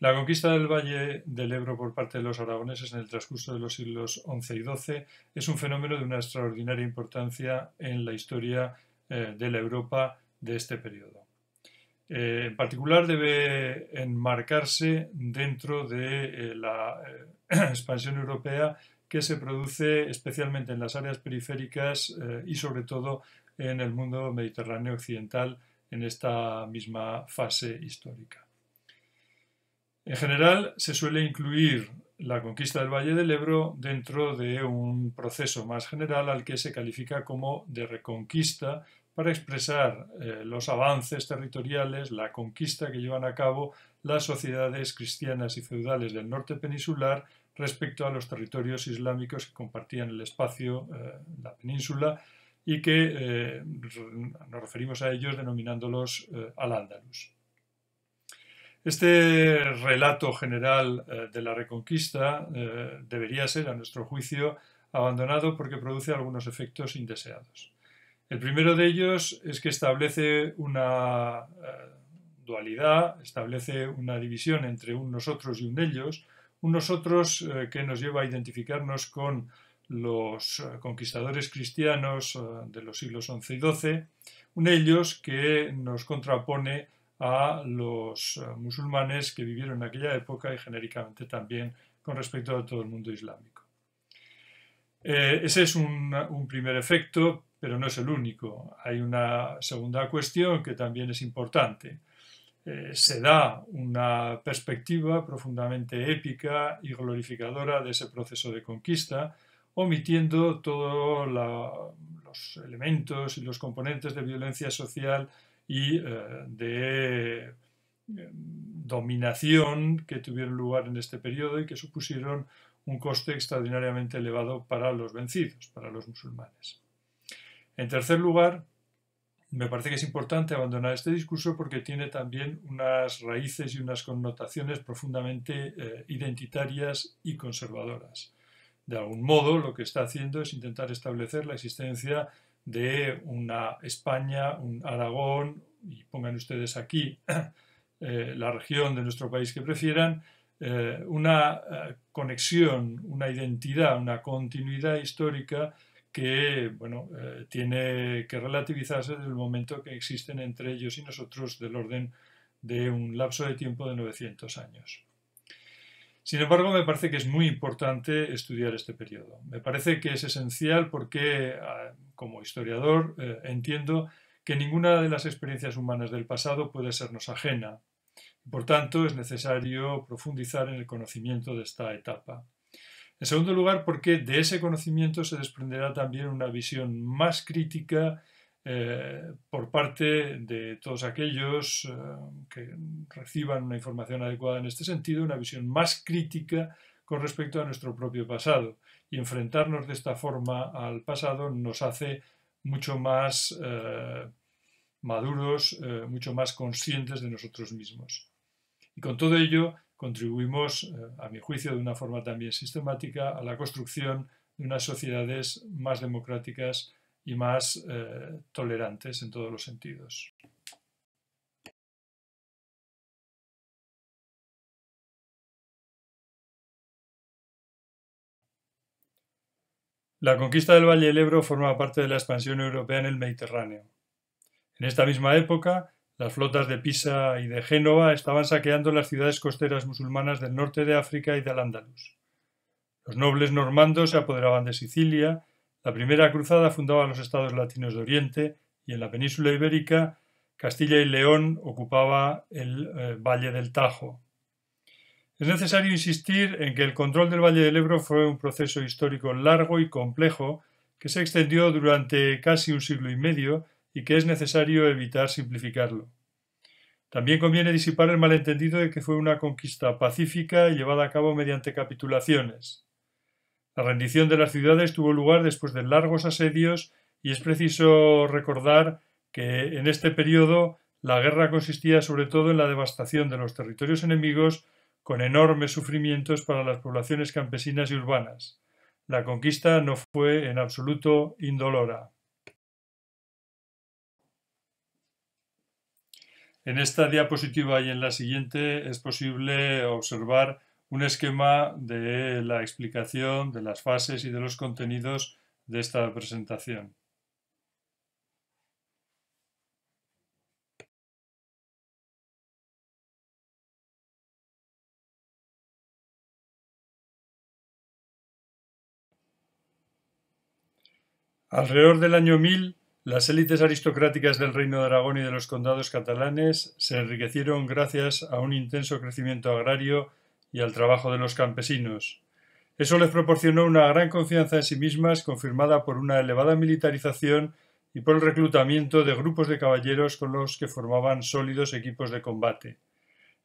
La conquista del valle del Ebro por parte de los aragoneses en el transcurso de los siglos XI y XII es un fenómeno de una extraordinaria importancia en la historia eh, de la Europa de este periodo. Eh, en particular debe enmarcarse dentro de eh, la expansión europea que se produce especialmente en las áreas periféricas y sobre todo en el mundo mediterráneo occidental en esta misma fase histórica. En general, se suele incluir la conquista del Valle del Ebro dentro de un proceso más general al que se califica como de reconquista para expresar eh, los avances territoriales, la conquista que llevan a cabo las sociedades cristianas y feudales del norte peninsular respecto a los territorios islámicos que compartían el espacio, eh, la península, y que eh, nos referimos a ellos denominándolos al-Ándalus. Este relato general eh, de la Reconquista eh, debería ser, a nuestro juicio, abandonado porque produce algunos efectos indeseados. El primero de ellos es que establece una eh, dualidad, establece una división entre un nosotros y un ellos, un nosotros que nos lleva a identificarnos con los conquistadores cristianos de los siglos XI y XII, un ellos que nos contrapone a los eh, musulmanes que vivieron en aquella época y genéricamente también con respecto a todo el mundo islámico. Eh, ese es un, primer efecto, pero no es el único. Hay una segunda cuestión que también es importante. Eh, se da una perspectiva profundamente épica y glorificadora de ese proceso de conquista, omitiendo todos los elementos y los componentes de violencia social y eh, de em, dominación que tuvieron lugar en este periodo y que supusieron un coste extraordinariamente elevado para los vencidos, para los musulmanes. En tercer lugar, me parece que es importante abandonar este discurso porque tiene también unas raíces y unas connotaciones profundamente eh, identitarias y conservadoras. De algún modo, lo que está haciendo es intentar establecer la existencia de una España, un Aragón, y pongan ustedes aquí eh, la región de nuestro país que prefieran, eh, una eh, conexión, una identidad, una continuidad histórica que tiene que relativizarse desde el momento que existen entre ellos y nosotros del orden de un lapso de tiempo de 900 años. Sin embargo, me parece que es muy importante estudiar este periodo. Me parece que es esencial porque, ah, como historiador, eh, entiendo que ninguna de las experiencias humanas del pasado puede sernos ajena. Por tanto, es necesario profundizar en el conocimiento de esta etapa. En segundo lugar, porque de ese conocimiento se desprenderá también una visión más crítica eh, por parte de todos aquellos eh, que reciban una información adecuada en este sentido, una visión más crítica con respecto a nuestro propio pasado. Y enfrentarnos de esta forma al pasado nos hace mucho más eh, maduros, mucho más conscientes de nosotros mismos. Y con todo ello contribuimos, a mi juicio, de una forma también sistemática a la construcción de unas sociedades más democráticas, y más eh, tolerantes en todos los sentidos. La conquista del Valle del Ebro forma parte de la expansión europea en el Mediterráneo. En esta misma época, las flotas de Pisa y de Génova estaban saqueando las ciudades costeras musulmanas del norte de África y del ándalus Los nobles normandos se apoderaban de Sicilia la primera cruzada fundaba los estados latinos de Oriente y en la península ibérica Castilla y León ocupaba el eh, Valle del Tajo. Es necesario insistir en que el control del Valle del Ebro fue un proceso histórico largo y complejo que se extendió durante casi un siglo y medio y que es necesario evitar simplificarlo. También conviene disipar el malentendido de que fue una conquista pacífica llevada a cabo mediante capitulaciones. La rendición de las ciudades tuvo lugar después de largos asedios y es preciso recordar que en este periodo la guerra consistía sobre todo en la devastación de los territorios enemigos con enormes sufrimientos para las poblaciones campesinas y urbanas. La conquista no fue en absoluto indolora. En esta diapositiva y en la siguiente es posible observar un esquema de la explicación de las fases y de los contenidos de esta presentación. Alrededor del año 1000, las élites aristocráticas del Reino de Aragón y de los condados catalanes se enriquecieron gracias a un intenso crecimiento agrario y al trabajo de los campesinos. Eso les proporcionó una gran confianza en sí mismas, confirmada por una elevada militarización y por el reclutamiento de grupos de caballeros con los que formaban sólidos equipos de combate.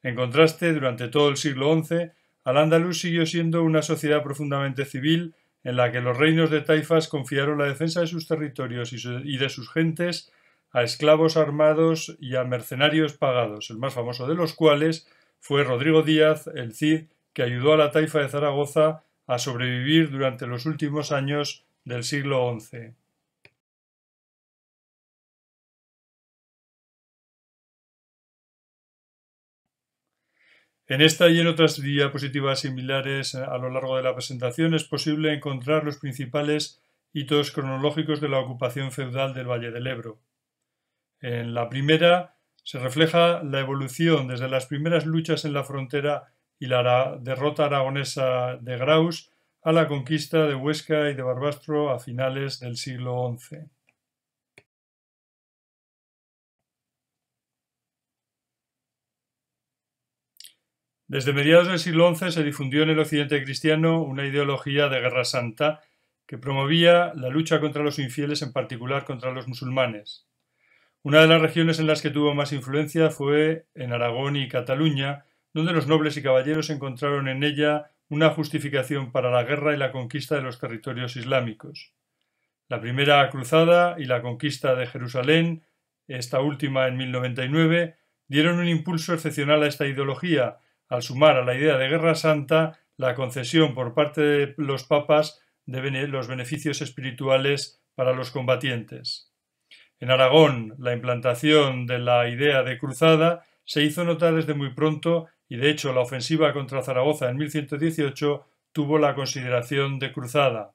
En contraste, durante todo el siglo XI, al andaluz siguió siendo una sociedad profundamente civil en la que los reinos de taifas confiaron la defensa de sus territorios y de sus gentes a esclavos armados y a mercenarios pagados, el más famoso de los cuales fue Rodrigo Díaz, el Cid, que ayudó a la taifa de Zaragoza a sobrevivir durante los últimos años del siglo XI. En esta y en otras diapositivas similares a lo largo de la presentación es posible encontrar los principales hitos cronológicos de la ocupación feudal del Valle del Ebro. En la primera se refleja la evolución desde las primeras luchas en la frontera y la derrota aragonesa de Graus a la conquista de Huesca y de Barbastro a finales del siglo XI. Desde mediados del siglo XI se difundió en el occidente cristiano una ideología de guerra santa que promovía la lucha contra los infieles, en particular contra los musulmanes. Una de las regiones en las que tuvo más influencia fue en Aragón y Cataluña, donde los nobles y caballeros encontraron en ella una justificación para la guerra y la conquista de los territorios islámicos. La primera cruzada y la conquista de Jerusalén, esta última en 1099, dieron un impulso excepcional a esta ideología, al sumar a la idea de guerra santa la concesión por parte de los papas de los beneficios espirituales para los combatientes. En Aragón, la implantación de la idea de cruzada se hizo notar desde muy pronto y de hecho la ofensiva contra Zaragoza en 1118 tuvo la consideración de cruzada.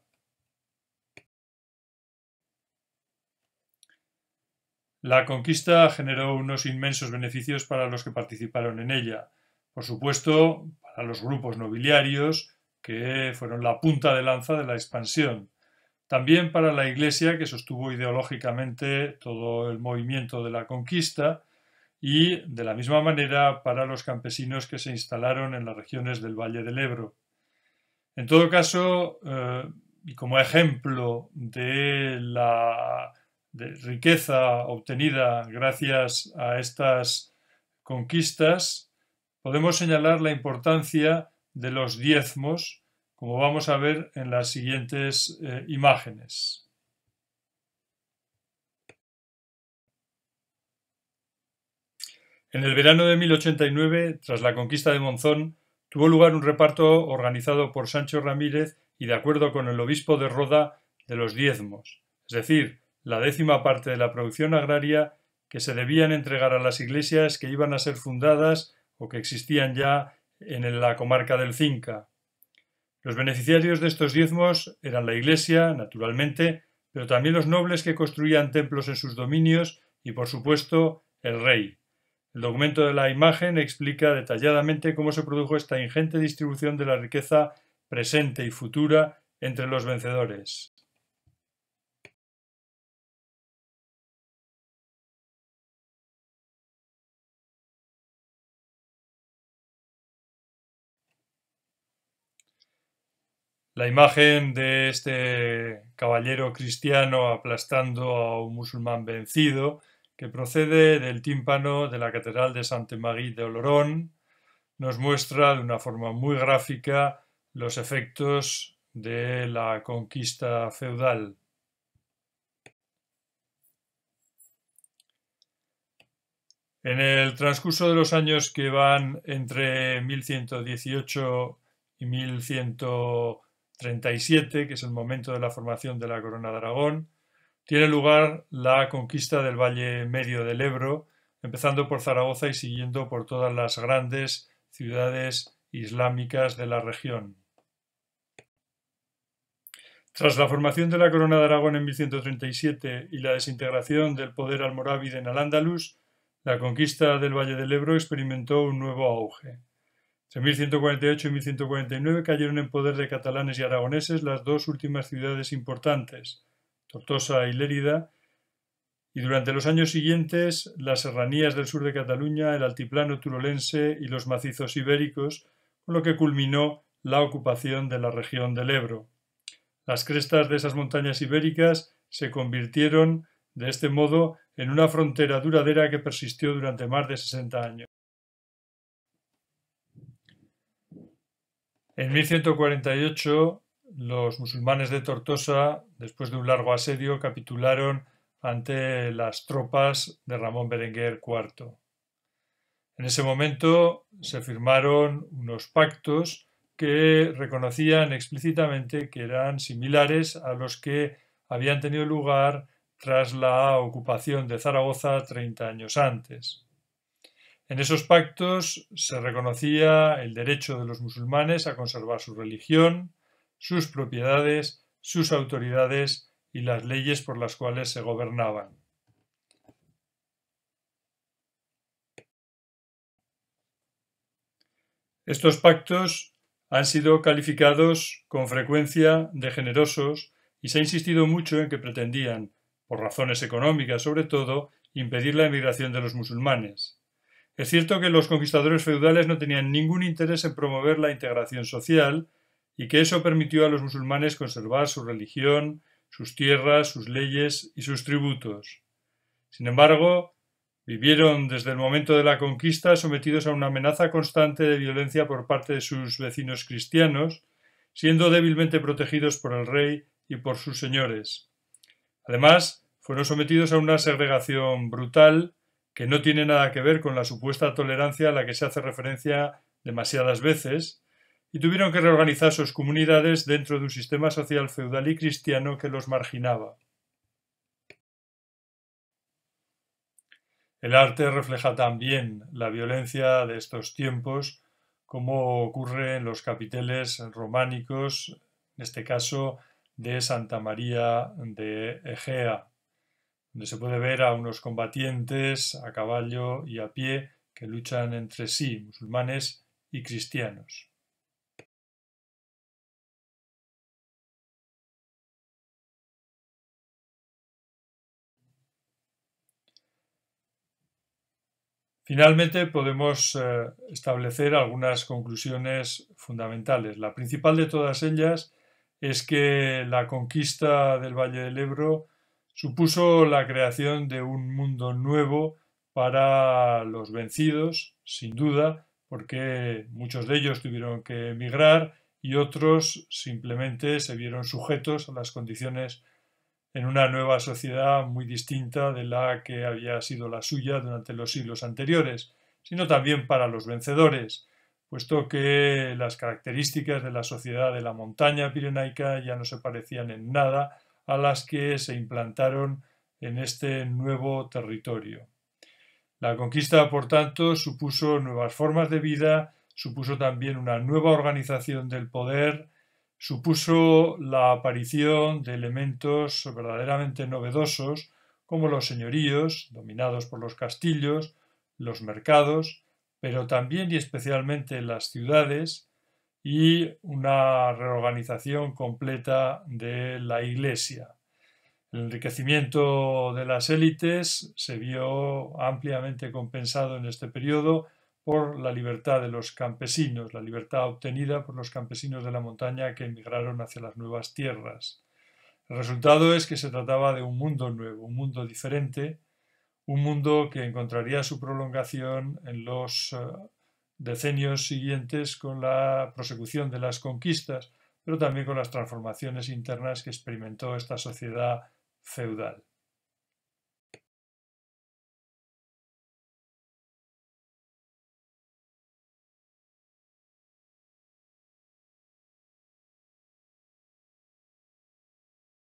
La conquista generó unos inmensos beneficios para los que participaron en ella. Por supuesto, para los grupos nobiliarios, que fueron la punta de lanza de la expansión. También para la Iglesia, que sostuvo ideológicamente todo el movimiento de la conquista, y de la misma manera para los campesinos que se instalaron en las regiones del Valle del Ebro. En todo caso, eh, y como ejemplo de la riqueza obtenida gracias a estas conquistas, podemos señalar la importancia de los diezmos, como vamos a ver en las siguientes eh, imágenes. En el verano de 1089, tras la conquista de Monzón, tuvo lugar un reparto organizado por Sancho Ramírez y de acuerdo con el obispo de Roda de los diezmos, es decir, la décima parte de la producción agraria que se debían entregar a las iglesias que iban a ser fundadas o que existían ya en la comarca del Cinca. Los beneficiarios de estos diezmos eran la Iglesia, naturalmente, pero también los nobles que construían templos en sus dominios y, por supuesto, el rey. El documento de la imagen explica detalladamente cómo se produjo esta ingente distribución de la riqueza presente y futura entre los vencedores. La imagen de este caballero cristiano aplastando a un musulmán vencido, que procede del tímpano de la Catedral de Santa maría de Olorón, nos muestra de una forma muy gráfica los efectos de la conquista feudal. En el transcurso de los años que van entre 1118 y ciento 37, que es el momento de la formación de la Corona de Aragón, tiene lugar la conquista del valle medio del Ebro, empezando por Zaragoza y siguiendo por todas las grandes ciudades islámicas de la región. Tras la formación de la Corona de Aragón en 1137 y la desintegración del poder almorávide en al-Ándalus, la conquista del Valle del Ebro experimentó un nuevo auge. Entre 1148 y 1149 cayeron en poder de catalanes y aragoneses las dos últimas ciudades importantes, Tortosa y Lérida, y durante los años siguientes las serranías del sur de Cataluña, el altiplano turolense y los macizos ibéricos, con lo que culminó la ocupación de la región del Ebro. Las crestas de esas montañas ibéricas se convirtieron, de este modo, en una frontera duradera que persistió durante más de 60 años. En 1148, los musulmanes de Tortosa, después de un largo asedio, capitularon ante las tropas de Ramón Berenguer IV. En ese momento se firmaron unos pactos que reconocían explícitamente que eran similares a los que habían tenido lugar tras la ocupación de Zaragoza 30 años antes. En esos pactos se reconocía el derecho de los musulmanes a conservar su religión, sus propiedades, sus autoridades y las leyes por las cuales se gobernaban. Estos pactos han sido calificados con frecuencia de generosos y se ha insistido mucho en que pretendían, por razones económicas sobre todo, impedir la emigración de los musulmanes. Es cierto que los conquistadores feudales no tenían ningún interés en promover la integración social y que eso permitió a los musulmanes conservar su religión, sus tierras, sus leyes y sus tributos. Sin embargo, vivieron desde el momento de la conquista sometidos a una amenaza constante de violencia por parte de sus vecinos cristianos, siendo débilmente protegidos por el rey y por sus señores. Además, fueron sometidos a una segregación brutal, que no tiene nada que ver con la supuesta tolerancia a la que se hace referencia demasiadas veces, y tuvieron que reorganizar sus comunidades dentro de un sistema social feudal y cristiano que los marginaba. El arte refleja también la violencia de estos tiempos, como ocurre en los capiteles románicos, en este caso de Santa María de Egea donde se puede ver a unos combatientes a caballo y a pie que luchan entre sí, musulmanes y cristianos. Finalmente, podemos eh, establecer algunas conclusiones fundamentales. La principal de todas ellas es que la conquista del Valle del Ebro Supuso la creación de un mundo nuevo para los vencidos, sin duda, porque muchos de ellos tuvieron que emigrar y otros simplemente se vieron sujetos a las condiciones en una nueva sociedad muy distinta de la que había sido la suya durante los siglos anteriores, sino también para los vencedores, puesto que las características de la sociedad de la montaña pirenaica ya no se parecían en nada a las que se implantaron en este nuevo territorio. La conquista, por tanto, supuso nuevas formas de vida, supuso también una nueva organización del poder, supuso la aparición de elementos verdaderamente novedosos como los señoríos, dominados por los castillos, los mercados, pero también y especialmente las ciudades, y una reorganización completa de la Iglesia. El enriquecimiento de las élites se vio ampliamente compensado en este periodo por la libertad de los campesinos, la libertad obtenida por los campesinos de la montaña que emigraron hacia las nuevas tierras. El resultado es que se trataba de un mundo nuevo, un mundo diferente, un mundo que encontraría su prolongación en los eh, decenios siguientes con la prosecución de las conquistas, pero también con las transformaciones internas que experimentó esta sociedad feudal.